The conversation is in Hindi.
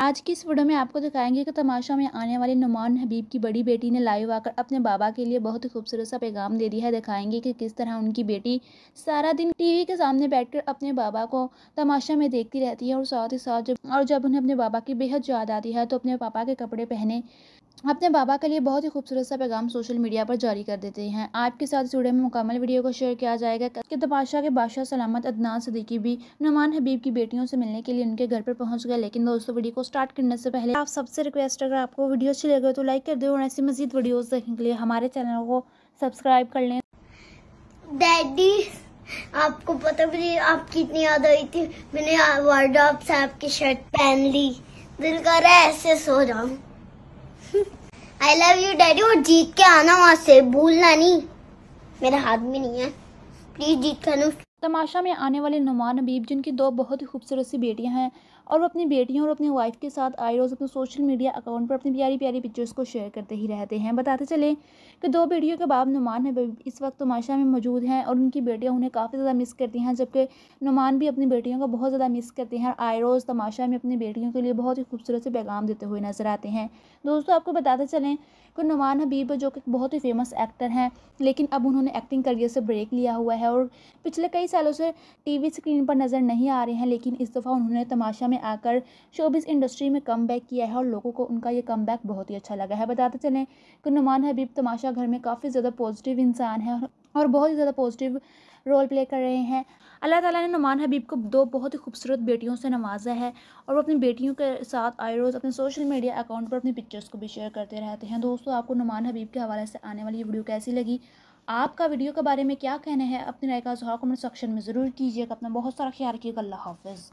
आज की इस वीडियो में आपको दिखाएंगे कि तमाशा में आने वाली नुमान हबीब की बड़ी बेटी ने लाइव आकर अपने बाबा के लिए बहुत ही खूबसूरत सा पैगाम दे दिया है दिखाएंगे कि किस तरह उनकी बेटी सारा दिन टीवी के सामने बैठकर अपने बाबा को तमाशा में देखती रहती है और साथ ही साथ जब और जब उन्हें अपने बाबा की बेहद याद आती है तो अपने पापा के कपड़े पहने अपने बाबा के लिए बहुत ही खूबसूरत सा पैगाम सोशल मीडिया पर जारी कर देते हैं आपके साथ जुड़े में मुकम्मल वीडियो को शेयर किया जाएगा कि तमाशा के बादशाह सलामत अदनान सदीकी भी नुमान हबीब की बेटियों से मिलने के लिए उनके घर पर पहुंच गए लेकिन दोस्तों वीडियो को स्टार्ट करने से पहले आप सबसे रिक्वेस्ट अगर आपको वीडियो अच्छी लगे तो लाइक कर दो और ऐसी मजीद वीडियोज देखने के लिए हमारे चैनल को सब्सक्राइब कर लें डैडी आपको पता भी नहीं आप कितनी याद आई थी मैंने वर्ल्ड ऑफ साहब की शर्ट पहन ली दिल कर रहा है ऐसे सो जाऊं आई लव यू डैडी और जीत के आना वहां से भूलना नहीं मेरा हाथ में नहीं है प्लीज जीत के आना तमाशा में आने वाले नुमान नबीब जिनकी दो बहुत ही खूबसूरत सी बेटियां हैं और वो अपनी बेटियों और अपनी वाइफ के साथ आए रोज़ अपने सोशल मीडिया अकाउंट पर अपनी प्यारी प्यारी पिक्चर्स को शेयर करते ही रहते हैं बताते चले कि दो बेटियों के बाप नुमान नबीब इस वक्त तमाशा में मौजूद हैं और उनकी बेटियाँ उन्हें काफ़ी ज़्यादा मिस करती हैं जबकि नुमान भी अपनी बेटियों को बहुत ज़्यादा मिस करते हैं और आए रोज़ तमाशा में अपनी बेटियों के लिए बहुत ही खूबसूरत से पैगाम देते हुए नज़र आते हैं दोस्तों आपको बताते चलें कि नुमान हबीब जो कि बहुत ही फेमस एक्टर हैं लेकिन अब उन्होंने एक्टिंग करियर से ब्रेक लिया हुआ है और पिछले कई सालों से टीवी स्क्रीन पर नज़र नहीं आ रहे हैं लेकिन इस दफ़ा उन्होंने तमाशा में आकर शोबिस इंडस्ट्री में कम किया है और लोगों को उनका ये कम बहुत ही अच्छा लगा है बताते चलें कि नुमान हबीब तमाशा घर में काफ़ी ज़्यादा पॉजिटिव इंसान है और बहुत ही ज़्यादा पॉजिटिव रोल प्ले कर रहे हैं अल्लाह ताला ने नुमान हबीब को दो बहुत ही खूबसूरत बेटियों से नवाजा है और वो अपनी बेटियों के साथ आए रोज़ अपने सोशल मीडिया अकाउंट पर अपनी पिक्चर्स को भी शेयर करते रहते हैं दोस्तों आपको नुमान हबीब के हवाले से आने वाली ये वीडियो कैसी लगी आपका वीडियो के बारे में क्या कहना है अपनी राय का जहाँ कमेंट सेक्शन में ज़रूर कीजिएगा अपना बहुत सारा ख्याल रखिएगा अल्लाह हाफिज़